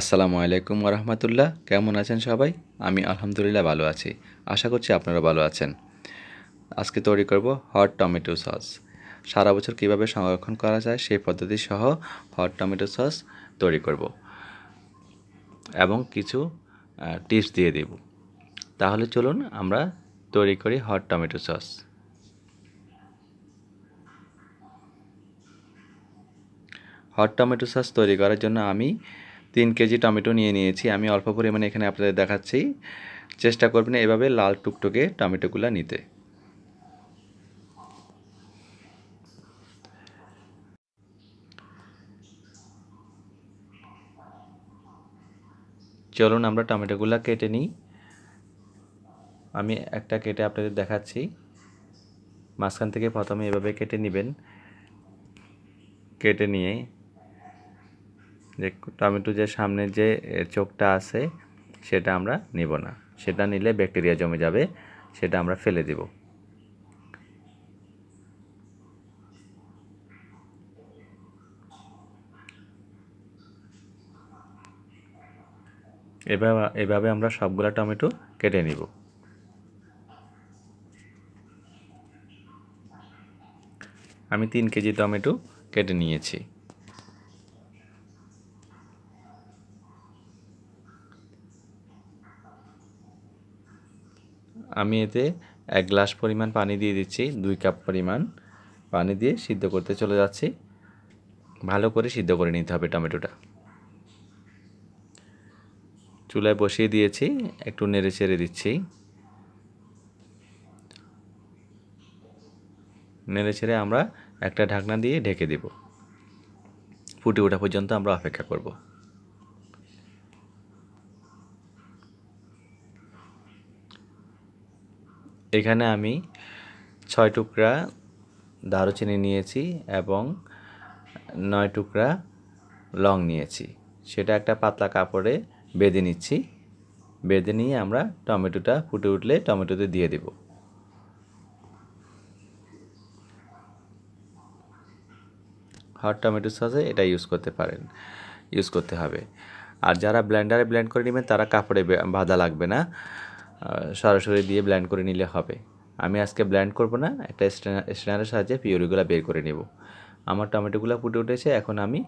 আসসালামু আলাইকুম রহমতুল্লাহ কেমন আছেন সবাই আমি আলহামদুলিল্লাহ ভালো আছি আশা করছি আপনারা ভালো আছেন আজকে তৈরি করব হট টমেটো সস সারা বছর কিভাবে সংরক্ষণ করা যায় সেই পদ্ধতি সহ হট টমেটো সস তৈরি করব এবং কিছু টিপস দিয়ে দেব তাহলে চলুন আমরা তৈরি করি hot tomato sauce hot tomato sauce তৈরি করার জন্য আমি তিন কেজি টমেটো নিয়ে নিয়েছি আমি অল্প পরিমাণে এখানে আপনাদের দেখাচ্ছি চেষ্টা করবেন এভাবে লাল টুকটুকে টমেটোগুলো নিতে চলুন আমরা টমেটোগুলো কেটে নিই আমি একটা কেটে আপনাদের দেখাচ্ছি মাঝখান থেকে প্রথমে এভাবে কেটে নেবেন কেটে নিয়ে যে টমেটো যে সামনে যে চোখটা আছে সেটা আমরা নিব না সেটা নিলে ব্যাকটেরিয়া জমে যাবে সেটা আমরা ফেলে দেব এভাবে এভাবে আমরা সবগুলা টমেটো কেটে নিব আমি তিন কেজি টমেটো কেটে নিয়েছি আমি এতে এক গ্লাস পরিমাণ পানি দিয়ে দিচ্ছি দুই কাপ পরিমাণ পানি দিয়ে সিদ্ধ করতে চলে যাচ্ছি ভালো করে সিদ্ধ করে নিতে হবে টমেটোটা চুলায় বসিয়ে দিয়েছি একটু নেড়ে চেড়ে দিচ্ছি নেড়ে ছেড়ে আমরা একটা ঢাকনা দিয়ে ঢেকে দেব ফুটে ওঠা পর্যন্ত আমরা অপেক্ষা করবো এখানে আমি ছয় টুকরা দারুচিনি নিয়েছি এবং নয় টুকরা লং নিয়েছি সেটা একটা পাতলা কাপড়ে বেঁধে নিচ্ছি বেঁধে নিয়ে আমরা টমেটোটা ফুটে উঠলে টমেটোতে দিয়ে দেব হট টমেটো সসে এটা ইউজ করতে পারেন ইউজ করতে হবে আর যারা ব্ল্যান্ডারে ব্ল্যান্ড করে নেবেন তারা কাপড়ে বাঁধা লাগবে না সরাসরি দিয়ে ব্ল্যান্ড করে নিলে হবে আমি আজকে ব্ল্যান্ড করব না একটা স্ট্যানারের সাহায্যে পিওরিগুলো বের করে নেব আমার টমেটোগুলো ফুটে উঠেছে এখন আমি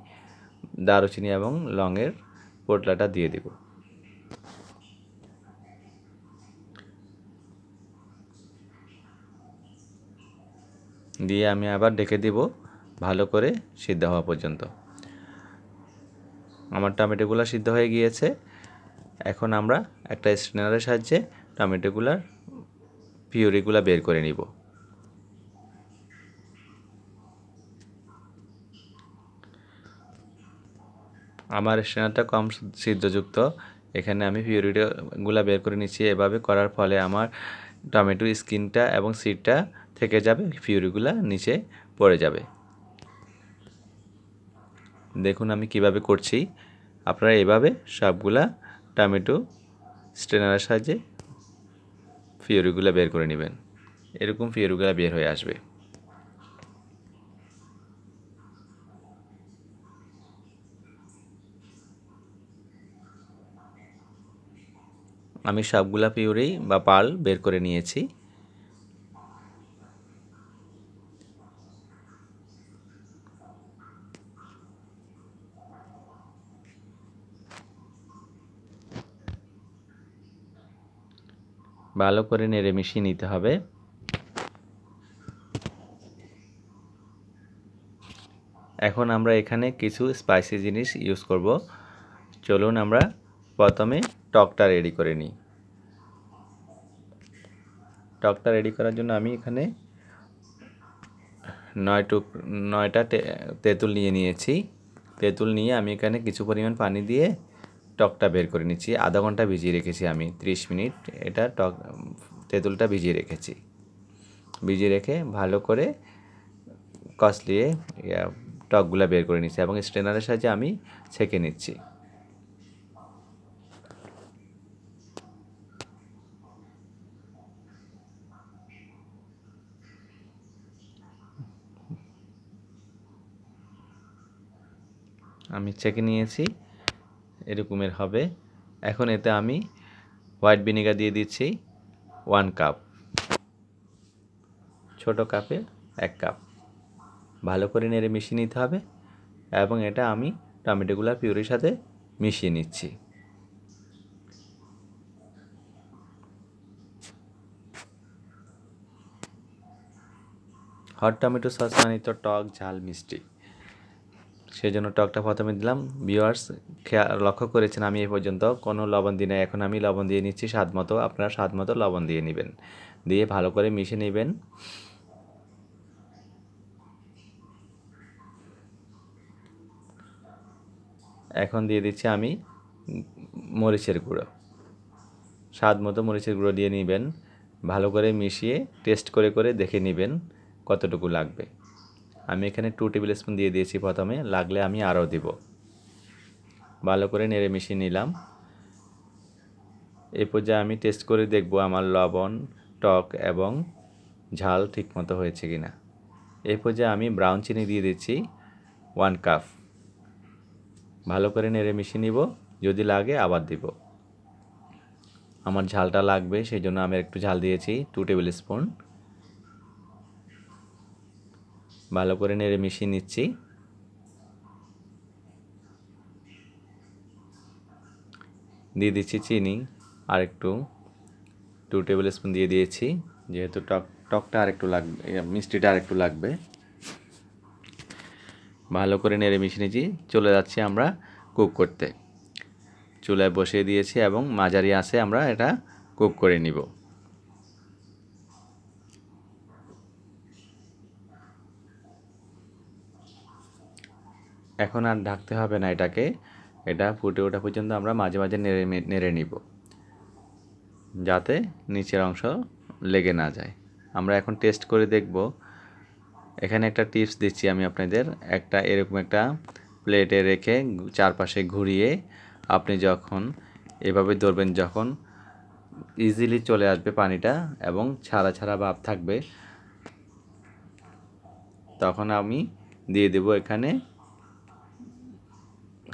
দারুচিনি এবং লংয়ের পোটলাটা দিয়ে দেব দিয়ে আমি আবার ডেকে দেব ভালো করে সিদ্ধ হওয়া পর্যন্ত আমার টমেটোগুলো সিদ্ধ হয়ে গিয়েছে এখন আমরা একটা স্ট্যানারের সাহায্যে টমেটোগুলার পিউরিগুলা বের করে নিব আমার স্ট্যান্ডারটা কম সিদ্ধযুক্ত এখানে আমি পিউরিটাগুলা বের করে নিচ্ছি এভাবে করার ফলে আমার টমেটোর স্কিনটা এবং সিডটা থেকে যাবে পিউরিগুলা নিচে পড়ে যাবে দেখুন আমি কিভাবে করছি আপনারা এভাবে সবগুলা টমেটো স্ট্রেনারের সাহায্যে ফিওরিগুলো বের করে নেবেন এরকম ফিওরিগুলো বের হয়ে আসবে আমি সবগুলা পিওরি বা পাল বের করে নিয়েছি ভালো করে নেড়ে মিশিয়ে নিতে হবে এখন আমরা এখানে কিছু স্পাইসি জিনিস ইউজ করব চলুন আমরা প্রথমে টকটা রেডি করে নিই টকটা রেডি করার জন্য আমি এখানে নয় টুক নয়টা তেঁতুল নিয়ে নিয়েছি তেঁতুল নিয়ে আমি এখানে কিছু পরিমাণ পানি দিয়ে টকটা বের করে নিচ্ছি আধা ঘন্টা ভিজিয়ে রেখেছি আমি 30 মিনিট এটা টক তেঁতুলটা ভিজিয়ে রেখেছি ভিজিয়ে রেখে ভালো করে কসলিয়ে টকগুলা বের করে নিচ্ছি এবং স্ট্রেনারের সাহায্যে আমি ছেঁকে নিচ্ছি আমি চেকে নিয়েছি এরকমের হবে এখন এতে আমি হোয়াইট ভিনেগার দিয়ে দিচ্ছি ওয়ান কাপ ছোট কাপে এক কাপ ভালো করে নেড়ে মিশিয়ে নিতে হবে এবং এটা আমি টমেটোগুলা পিউরির সাথে মিশিয়ে নিচ্ছি হট টমেটো সস মানে তো টক ঝাল মিষ্টি সেই জন্য টকটা প্রথমে দিলাম ভিওয়ার্স খেয়াল লক্ষ্য করেছেন আমি এ পর্যন্ত কোনো লবণ দিই না এখন আমি লবণ দিয়ে নিচ্ছি স্বাদ মতো আপনারা স্বাদ মতো লবণ দিয়ে নেবেন দিয়ে ভালো করে মিশে নেবেন এখন দিয়ে দিচ্ছি আমি মরিচের গুঁড়ো স্বাদ মতো মরিচের গুঁড়ো দিয়ে নেবেন ভালো করে মিশিয়ে টেস্ট করে করে দেখে নেবেন কতটুকু লাগবে আমি এখানে টু টেবিল স্পুন দিয়ে দিয়েছি প্রথমে লাগলে আমি আরও দিব ভালো করে নেড়ে মিশিয়ে নিলাম এ পর্যায়ে আমি টেস্ট করে দেখব আমার লবণ টক এবং ঝাল ঠিকমতো হয়েছে কি না এ পর্যায়ে আমি ব্রাউন চিনি দিয়ে দিচ্ছি ওয়ান কাপ ভালো করে নেড়ে মিশিয়ে নিব যদি লাগে আবার দিব আমার ঝালটা লাগবে সেই জন্য আমি একটু ঝাল দিয়েছি টু টেবিল স্পুন ভালো করে নেড়ে মিশিয়ে নিচ্ছি দিয়ে দিচ্ছি চিনি আর একটু টু টেবিল স্পুন দিয়ে দিয়েছি যেহেতু টক টকটা আর একটু লাগবে মিষ্টিটা আর একটু লাগবে ভালো করে নেড়ে মিশিয়ে নিয়েছি চলে যাচ্ছি আমরা কুক করতে চুলায় বসিয়ে দিয়েছি এবং মাঝারি আসে আমরা এটা কুক করে নিব এখন আর ঢাকতে হবে না এটাকে এটা ফুটে ওঠা পর্যন্ত আমরা মাঝে মাঝে নেড়ে নেড়ে নিব যাতে নিচের অংশ লেগে না যায় আমরা এখন টেস্ট করে দেখব এখানে একটা টিপস দিচ্ছি আমি আপনাদের একটা এরকম একটা প্লেটে রেখে চারপাশে ঘুরিয়ে আপনি যখন এভাবে ধরবেন যখন ইজিলি চলে আসবে পানিটা এবং ছাড়া ছাড়া ভাব থাকবে তখন আমি দিয়ে দেব এখানে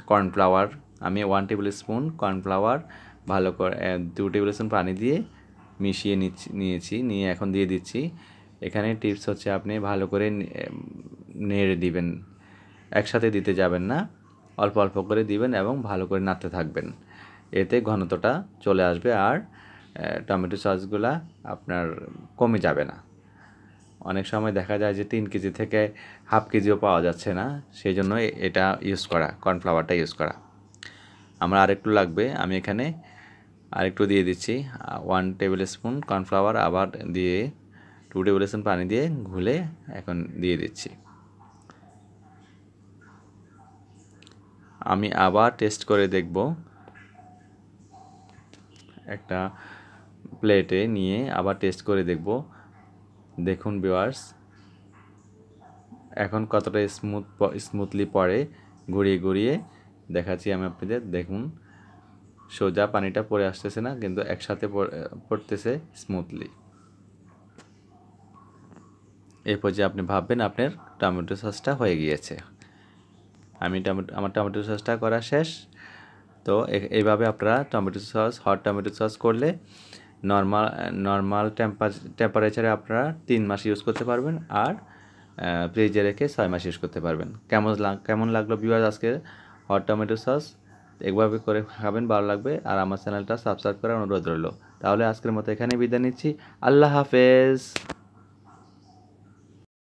কর্নফ্লাওয়ার আমি ওয়ান টেবিল স্পুন কর্নফ্লাওয়ার ভালো করে দু টেবিল স্পুন পানি দিয়ে মিশিয়ে নিয়েছি নিয়ে এখন দিয়ে দিচ্ছি এখানে টিপস হচ্ছে আপনি ভালো করে নেড়ে দিবেন একসাথে দিতে যাবেন না অল্প অল্প করে দিবেন এবং ভালো করে নাড়তে থাকবেন এতে ঘনত্বটা চলে আসবে আর টমেটো সসগুলা আপনার কমে যাবে না অনেক সময় দেখা যায় যে তিন কেজি থেকে হাফ কেজিও পাওয়া যাচ্ছে না সেই জন্য এটা ইউজ করা কর্নফ্লাওয়ারটা ইউজ করা আমার আরেকটু লাগবে আমি এখানে আরেকটু দিয়ে দিচ্ছি ওয়ান টেবিল স্পুন কর্নফ্লাওয়ার আবার দিয়ে টু টেবিল স্পুন পানি দিয়ে ঘুলে এখন দিয়ে দিচ্ছি আমি আবার টেস্ট করে দেখব একটা প্লেটে নিয়ে আবার টেস্ট করে দেখব দেখুন ভিওয়ার্স এখন কতটা স্মুথ স্মুথলি পড়ে ঘুরিয়ে ঘুরিয়ে দেখাচ্ছি আমি আপনাদের দেখুন সোজা পানিটা পড়ে আসতেছে না কিন্তু একসাথে পড়তেছে স্মুথলি এরপর যে আপনি ভাববেন আপনার টমেটো সসটা হয়ে গিয়েছে আমি টমেটো আমার টমেটো সসটা করা শেষ তো এইভাবে আপনারা tomato sauce hot tomato sauce করলে নর্মাল নর্মাল টেম্পারেচারে আপনারা তিন মাস ইউজ করতে পারবেন আর ফ্রিজে রেখে ছয় মাস ইউজ করতে পারবেন কেমন কেমন লাগলো ভিউয়ার্স আজকে হট টমেটো সস একভাবে করে খাবেন ভালো লাগবে আর আমার চ্যানেলটা সাবস্ক্রাইব করার অনুরোধ রইল তাহলে আজকের মতো এখানেই বিদায় নিচ্ছি আল্লাহ হাফেজ